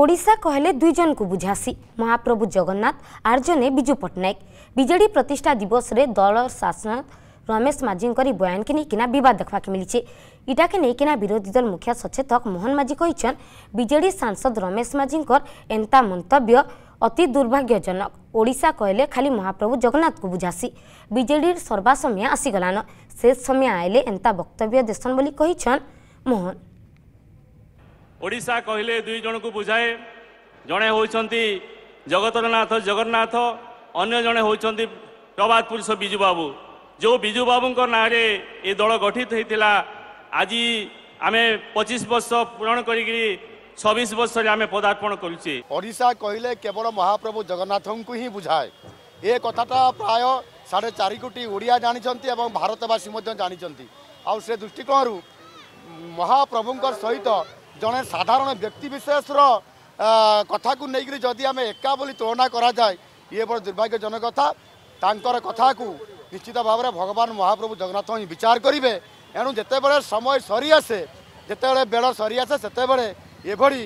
ওড়িশা কহলে দুইজনকু বুঝাসি মহাপ্রভু জগন্নাথ আর জনে বিজু পট্টনাক বিজেডি প্রতিষ্ঠা দিবসরে দল শাসন রমেশ মাঝীঙ্কর বয়ানকে নেইকিনা বিবাদ দেখবাকে মিলিছে ইটাকে নেইকিনা বিরোধী দল মুখ্য সচেতক মোহন মাঝি কইছন বিজেডি সাংসদ রমেশ মাঝীঙ্কর এন্তা মন্তব্য অতি দুর্ভাগ্যজনক ওড়িশা কহলে খালি মহাপ্রভু জগন্নাথকু বুঝাসি বিজেডির সর্বাসময় আসিগলান শেষ সময় আইলে এন্তা বক্তব্য দেশন বলি কইছন মোহন ଓଡ଼ିଶା କହିଲେ ଦୁଇ ଜଣଙ୍କୁ ବୁଝାଏ ଜଣେ ହେଉଛନ୍ତି ଜଗତରନାଥ ଜଗନ୍ନାଥ ଅନ୍ୟ ଜଣେ ହେଉଛନ୍ତି ପ୍ରବାଦ ପୁରୁଷ ବିଜୁବାବୁ ଯେଉଁ ବିଜୁବାବୁଙ୍କ ନାଁରେ ଏ ଦଳ ଗଠିତ ହୋଇଥିଲା ଆଜି ଆମେ ପଚିଶ ବର୍ଷ ପୂରଣ କରିକି ଛବିଶ ବର୍ଷରେ ଆମେ ପଦାର୍ପଣ କରୁଛେ ଓଡ଼ିଶା କହିଲେ କେବଳ ମହାପ୍ରଭୁ ଜଗନ୍ନାଥଙ୍କୁ ହିଁ ବୁଝାଏ ଏ କଥାଟା ପ୍ରାୟ ସାଢ଼େ ଚାରି କୋଟି ଓଡ଼ିଆ ଜାଣିଛନ୍ତି ଏବଂ ଭାରତବାସୀ ମଧ୍ୟ ଜାଣିଛନ୍ତି ଆଉ ସେ ଦୃଷ୍ଟିକୋଣରୁ ମହାପ୍ରଭୁଙ୍କ ସହିତ জনে সাধারণ ব্যক্তিবিশেষর কথাকু নেইকি যদি আমি একা বলে তুলনা করা যায় ইয়ে বড় দুর্ভাগ্যজনক কথা তাঁকর কথাকু নিশ্চিত ভাবে ভগবান মহাপ্রভু জগন্নাথ হি বিচার করবে এণু যেতবে সময় সরি আসে যেতবে বেড় সরি আসে সেতবে এভাবে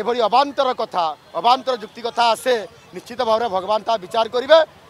এভাবে অবান্তর কথা অবান্তর যুক্তি কথা আসে নিশ্চিত ভাবে ভগবান তা বিচার করবে